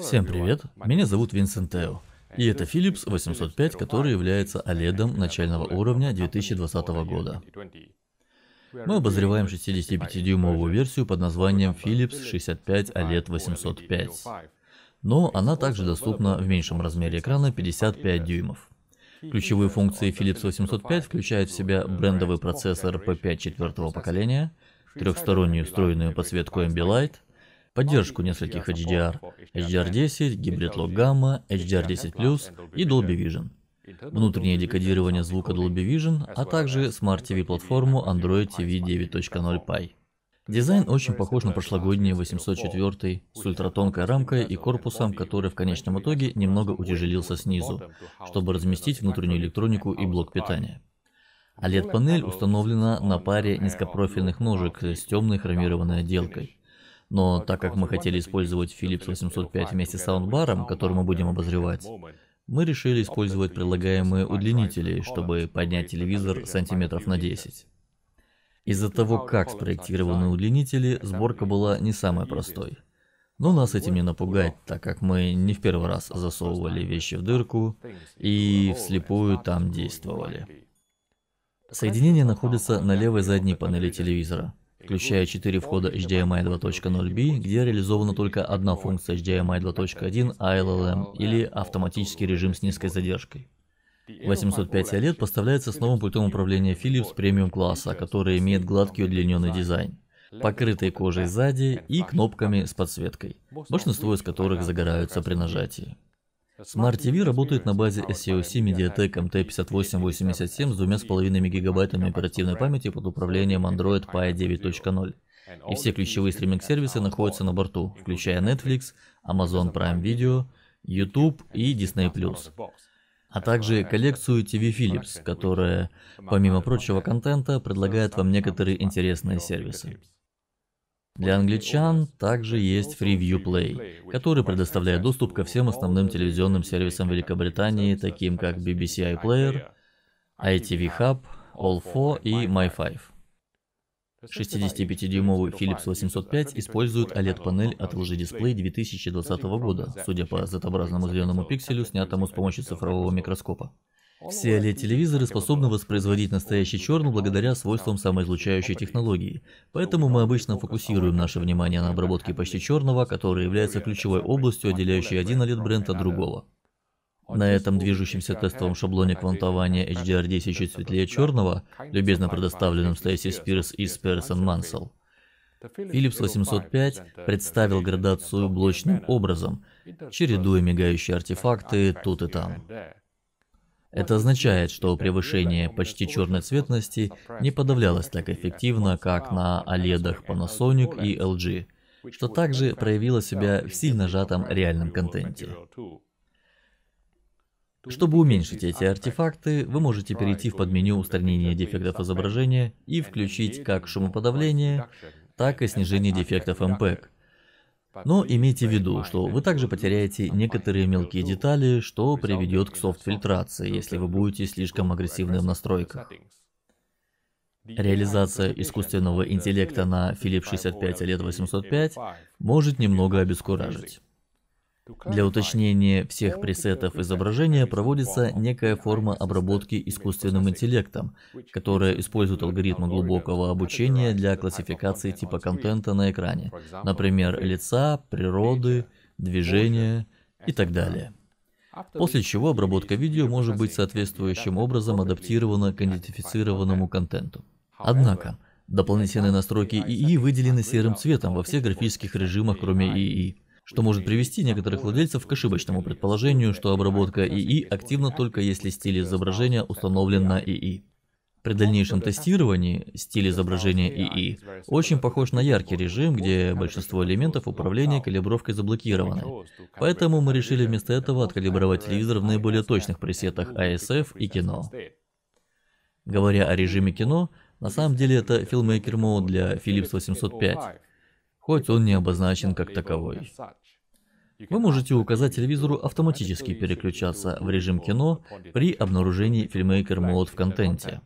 Всем привет, меня зовут Винсент Тео, и это Philips 805, который является OLED начального уровня 2020 года. Мы обозреваем 65-дюймовую версию под названием Philips 65 OLED 805, но она также доступна в меньшем размере экрана 55 дюймов. Ключевые функции Philips 805 включают в себя брендовый процессор P5 четвертого поколения, трехстороннюю встроенную подсветку Ambilight, поддержку нескольких HDR, HDR10, Hybrid Log Gamma, HDR10+, и Dolby Vision. Внутреннее декодирование звука Dolby Vision, а также Smart TV платформу Android TV 9.0 Pie. Дизайн очень похож на прошлогодний 804 с ультратонкой рамкой и корпусом, который в конечном итоге немного утяжелился снизу, чтобы разместить внутреннюю электронику и блок питания. А панель установлена на паре низкопрофильных ножек с темной хромированной отделкой. Но так как мы хотели использовать Philips 805 вместе с саундбаром, который мы будем обозревать, мы решили использовать предлагаемые удлинители, чтобы поднять телевизор сантиметров на 10. Из-за того, как спроектированы удлинители, сборка была не самой простой. Но нас этим не напугать, так как мы не в первый раз засовывали вещи в дырку и вслепую там действовали. Соединение находится на левой задней панели телевизора, включая 4 входа HDMI 2.0B, где реализована только одна функция HDMI 2.1 ALLM или автоматический режим с низкой задержкой. 805 OLED поставляется с новым пультом управления Philips премиум-класса, который имеет гладкий удлиненный дизайн покрытый кожей сзади и кнопками с подсветкой, большинство из которых загораются при нажатии. Smart TV работает на базе SCOC e Mediatek MT5887 с 2,5 ГБ оперативной памяти под управлением Android Pie 9.0. И все ключевые стриминг-сервисы находятся на борту, включая Netflix, Amazon Prime Video, YouTube и Disney+ а также коллекцию TV Philips, которая, помимо прочего контента, предлагает вам некоторые интересные сервисы. Для англичан также есть Freeview Play, который предоставляет доступ ко всем основным телевизионным сервисам Великобритании, таким как BBC iPlayer, ITV Hub, All4 и My5. 65-дюймовый Philips 805 использует OLED-панель от LG Display 2020 года, судя по Z-образному зеленому пикселю, снятому с помощью цифрового микроскопа. Все OLED-телевизоры способны воспроизводить настоящий черный благодаря свойствам самоизлучающей технологии, поэтому мы обычно фокусируем наше внимание на обработке почти черного, который является ключевой областью, отделяющей один OLED-бренд от другого. На этом движущемся тестовом шаблоне квантования HDR10 чуть светлее черного, любезно предоставленном Стейси Спирс из Спирсон Мансел, Philips 805 представил градацию блочным образом, чередуя мигающие артефакты тут и там. Это означает, что превышение почти черной цветности не подавлялось так эффективно, как на OLED ах Panasonic и LG, что также проявило себя в сильно сжатом реальном контенте. Чтобы уменьшить эти артефакты, вы можете перейти в подменю устранения дефектов изображения и включить как шумоподавление, так и снижение дефектов MPEG. Но имейте в виду, что вы также потеряете некоторые мелкие детали, что приведет к софт-фильтрации, если вы будете слишком агрессивны в настройках. Реализация искусственного интеллекта на Philips 65 лет 805 может немного обескуражить. Для уточнения всех пресетов изображения проводится некая форма обработки искусственным интеллектом, которая использует алгоритмы глубокого обучения для классификации типа контента на экране, например, лица, природы, движения и так далее. После чего обработка видео может быть соответствующим образом адаптирована к идентифицированному контенту. Однако, дополнительные настройки ИИ выделены серым цветом во всех графических режимах, кроме ИИ что может привести некоторых владельцев к ошибочному предположению, что обработка ИИ активна только если стиль изображения установлен на ИИ. При дальнейшем тестировании стиль изображения ИИ очень похож на яркий режим, где большинство элементов управления калибровкой заблокированы. Поэтому мы решили вместо этого откалибровать телевизор в наиболее точных пресетах ASF а и кино. Говоря о режиме кино, на самом деле это Filmmaker Mode для Philips 805, хоть он не обозначен как таковой. Вы можете указать телевизору автоматически переключаться в режим кино при обнаружении Filmmaker Mode в контенте.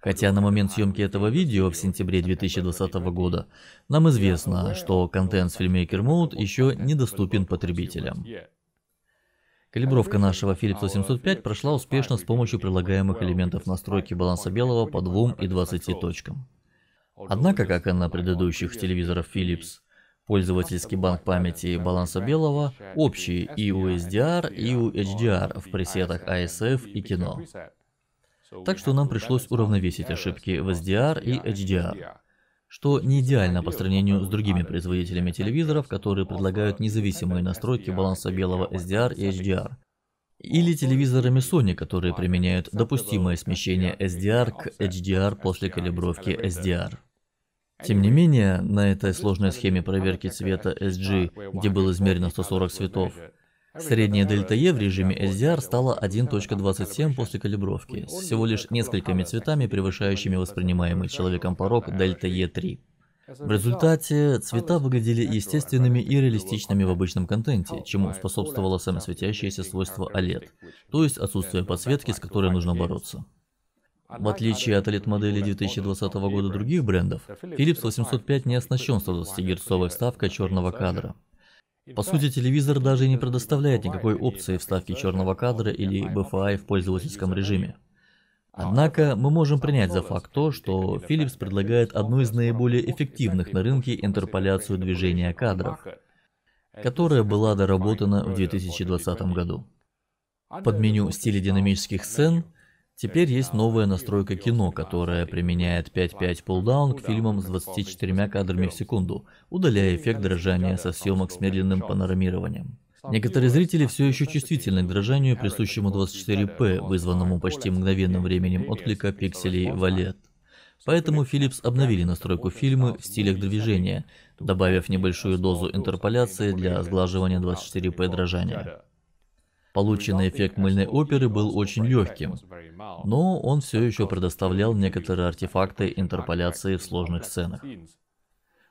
Хотя на момент съемки этого видео в сентябре 2020 года нам известно, что контент с Filmmaker Mode еще недоступен потребителям. Калибровка нашего Philips 805 прошла успешно с помощью прилагаемых элементов настройки баланса белого по 2 и 20 точкам. Однако, как и на предыдущих телевизорах Philips, Пользовательский банк памяти баланса белого общий и у SDR, и у HDR в пресетах ASF а и кино. Так что нам пришлось уравновесить ошибки в SDR и HDR, что не идеально по сравнению с другими производителями телевизоров, которые предлагают независимые настройки баланса белого SDR и HDR, или телевизорами Sony, которые применяют допустимое смещение SDR к HDR после калибровки SDR. Тем не менее, на этой сложной схеме проверки цвета SG, где было измерено 140 цветов, средняя дельта E в режиме SDR стала 1.27 после калибровки, с всего лишь несколькими цветами, превышающими воспринимаемый человеком порог дельта e 3 В результате цвета выглядели естественными и реалистичными в обычном контенте, чему способствовало самосветящееся свойство OLED, то есть отсутствие подсветки, с которой нужно бороться. В отличие от led модели 2020 года других брендов, Philips 805 не оснащен 120-герцовой вставкой черного кадра. По сути, телевизор даже не предоставляет никакой опции вставки черного кадра или BFI в пользовательском режиме. А, Однако мы можем принять за факт то, что Philips предлагает одну из наиболее эффективных на рынке интерполяцию движения кадров, которая была доработана в 2020 году. А Под меню «Стили динамических сцен» Теперь есть новая настройка кино, которая применяет 5.5 пулдаун к фильмам с 24 кадрами в секунду, удаляя эффект дрожания со съемок с медленным панорамированием. Некоторые зрители все еще чувствительны к дрожанию, присущему 24p, вызванному почти мгновенным временем отклика пикселей в OLED. Поэтому Philips обновили настройку фильма в стилях движения, добавив небольшую дозу интерполяции для сглаживания 24p дрожания. Полученный эффект мыльной оперы был очень легким, но он все еще предоставлял некоторые артефакты интерполяции в сложных сценах.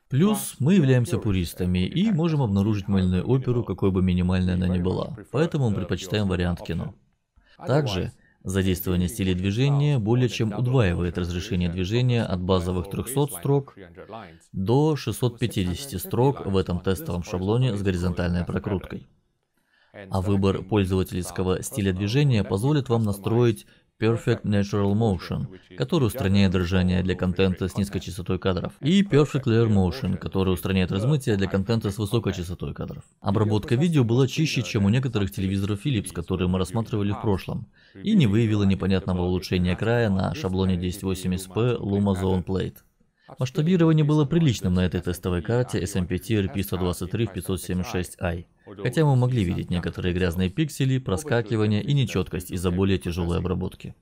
Плюс мы являемся пуристами и можем обнаружить мыльную оперу, какой бы минимальной она ни была, поэтому мы предпочитаем вариант кино. Также, задействование стилей движения более чем удваивает разрешение движения от базовых 300 строк до 650 строк в этом тестовом шаблоне с горизонтальной прокруткой а выбор пользовательского стиля движения позволит вам настроить Perfect Natural Motion, который устраняет дрожание для контента с низкой частотой кадров, и Perfect Layer Motion, который устраняет размытие для контента с высокой частотой кадров. Обработка видео была чище, чем у некоторых телевизоров Philips, которые мы рассматривали в прошлом, и не выявила непонятного улучшения края на шаблоне 1080p Luma Zone Plate. Масштабирование было приличным на этой тестовой карте SMPT RP123 в 576i. Хотя мы могли видеть некоторые грязные пиксели, проскакивания и нечеткость из-за более тяжелой обработки.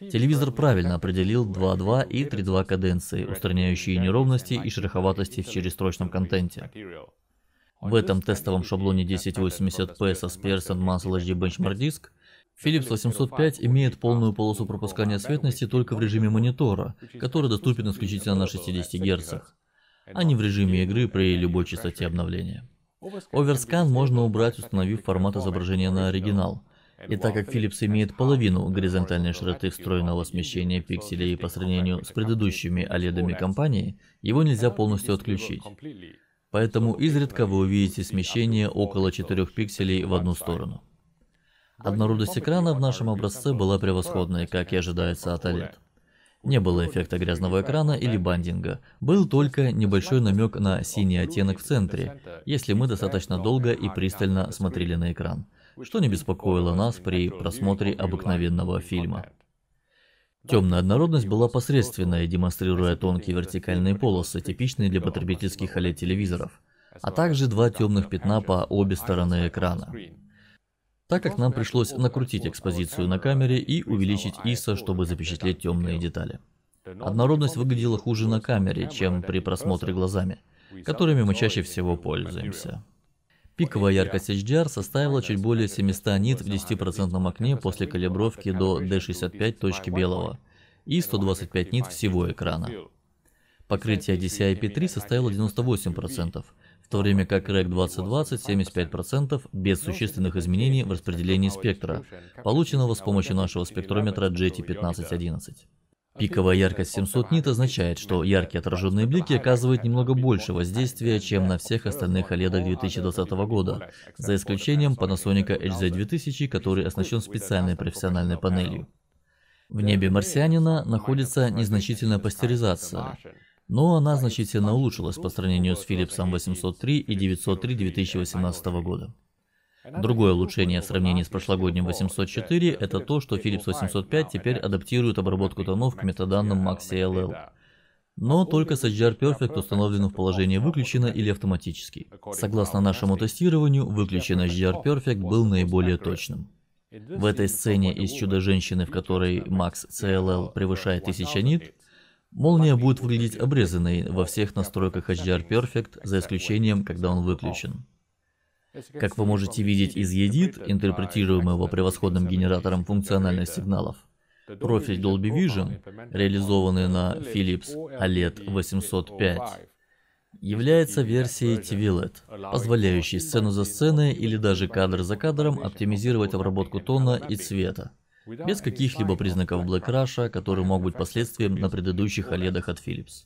Телевизор правильно определил 2.2 и 3.2 каденции, устраняющие неровности и шероховатости в черестрочном контенте. В этом тестовом шаблоне 1080p со Spears and Muscle HD Benchmark Disk Philips 805 имеет полную полосу пропускания светности только в режиме монитора, который доступен исключительно на 60 Гц, а не в режиме игры при любой частоте обновления. Оверскан можно убрать, установив формат изображения на оригинал. И так как Philips имеет половину горизонтальной широты встроенного смещения пикселей по сравнению с предыдущими OLED компании, его нельзя полностью отключить. Поэтому изредка вы увидите смещение около 4 пикселей в одну сторону. Однородность экрана в нашем образце была превосходной, как и ожидается от OLED. Не было эффекта грязного экрана или бандинга. Был только небольшой намек на синий оттенок в центре, если мы достаточно долго и пристально смотрели на экран, что не беспокоило нас при просмотре обыкновенного фильма. Темная однородность была посредственная, демонстрируя тонкие вертикальные полосы, типичные для потребительских OLED-телевизоров, а также два темных пятна по обе стороны экрана так как нам пришлось накрутить экспозицию на камере и увеличить ISO, чтобы запечатлеть темные детали. Однородность выглядела хуже на камере, чем при просмотре глазами, которыми мы чаще всего пользуемся. Пиковая яркость HDR составила чуть более 700 нит в 10% окне после калибровки до D65 точки белого и 125 нит всего экрана. Покрытие DCI-P3 составило 98%, в то время как REC 2020 75% без существенных изменений в распределении спектра, полученного с помощью нашего спектрометра jt 1511 Пиковая яркость 700 нит означает, что яркие отраженные блики оказывают немного больше воздействия, чем на всех остальных OLED 2020 года, за исключением Panasonic HZ2000, который оснащен специальной профессиональной панелью. В небе марсианина находится незначительная пастеризация, но она значительно улучшилась по сравнению с Philips 803 и 903 2018 года. Другое улучшение в сравнении с прошлогодним 804 – это то, что Philips 805 теперь адаптирует обработку тонов к метаданным Maxi LL. Но только с HDR Perfect установлен в положении «Выключено» или «Автоматически». Согласно нашему тестированию, выключенный HDR Perfect был наиболее точным. В этой сцене из «Чудо-женщины», в которой Max CLL превышает 1000 нит, Молния будет выглядеть обрезанной во всех настройках HDR Perfect, за исключением, когда он выключен. Как вы можете видеть из EDIT, интерпретируемого превосходным генератором функциональных сигналов, профиль Dolby Vision, реализованный на Philips OLED 805, является версией TVLED, позволяющей сцену за сценой или даже кадр за кадром оптимизировать обработку тона и цвета без каких-либо признаков блэкраша, которые мог быть последствием на предыдущих оледах от Philips.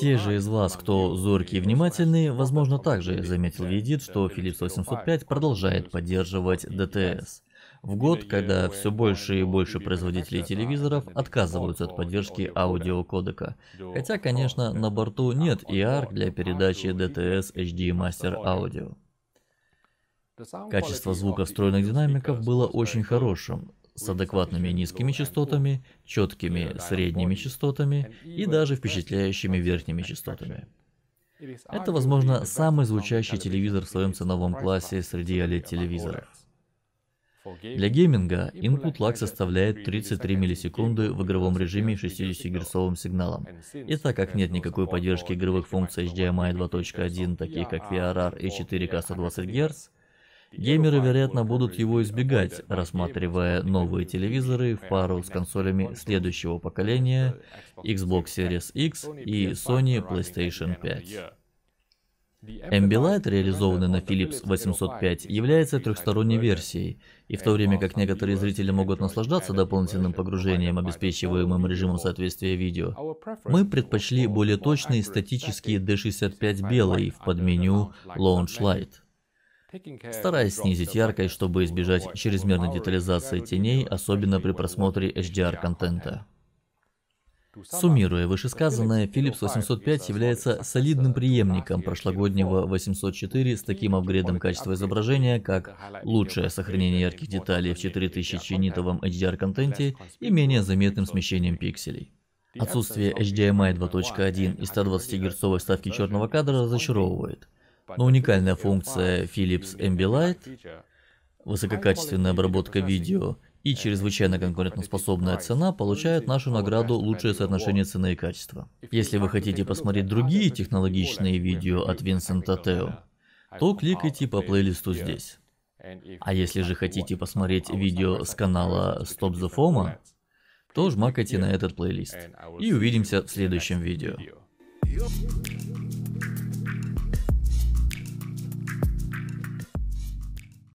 Те же из вас, кто зоркий и внимательный, возможно, также заметил Едит, что Philips 805 продолжает поддерживать DTS. В год, когда все больше и больше производителей телевизоров отказываются от поддержки аудиокодека. Хотя, конечно, на борту нет EARC для передачи DTS HD Master Audio. Качество звука встроенных динамиков было очень хорошим, с адекватными низкими частотами, четкими средними частотами и даже впечатляющими верхними частотами. Это, возможно, самый звучащий телевизор в своем ценовом классе среди OLED-телевизоров. Для гейминга input lag составляет 33 миллисекунды в игровом режиме 60-герцовым сигналом. И так как нет никакой поддержки игровых функций HDMI 2.1, эм таких как VRR и 4K 120 Гц, Геймеры, вероятно, будут его избегать, рассматривая новые телевизоры в пару с консолями следующего поколения Xbox Series X и Sony PlayStation 5. Ambilight, реализованный на Philips 805, является трехсторонней версией, и в то время как некоторые зрители могут наслаждаться дополнительным погружением, обеспечиваемым режимом соответствия видео, мы предпочли более точные статические D65 белый в подменю Launch Light. Стараясь снизить яркость, чтобы избежать чрезмерной детализации теней, особенно при просмотре HDR-контента. Суммируя вышесказанное, Philips 805 является солидным преемником прошлогоднего 804 с таким апгрейдом качества изображения, как лучшее сохранение ярких деталей в 4000 нитовом HDR-контенте и менее заметным смещением пикселей. Отсутствие HDMI эм 2.1 и 120 герцовой ставки черного кадра разочаровывает. Но уникальная функция Philips Ambilight – высококачественная обработка видео и чрезвычайно конкурентоспособная цена получают нашу награду «Лучшее соотношение цены и качества». Если вы хотите посмотреть другие технологичные видео от Винсента Тео, то кликайте по плейлисту здесь. А если же хотите посмотреть видео с канала Stop the FOMO, то жмакайте на этот плейлист. И увидимся в следующем видео.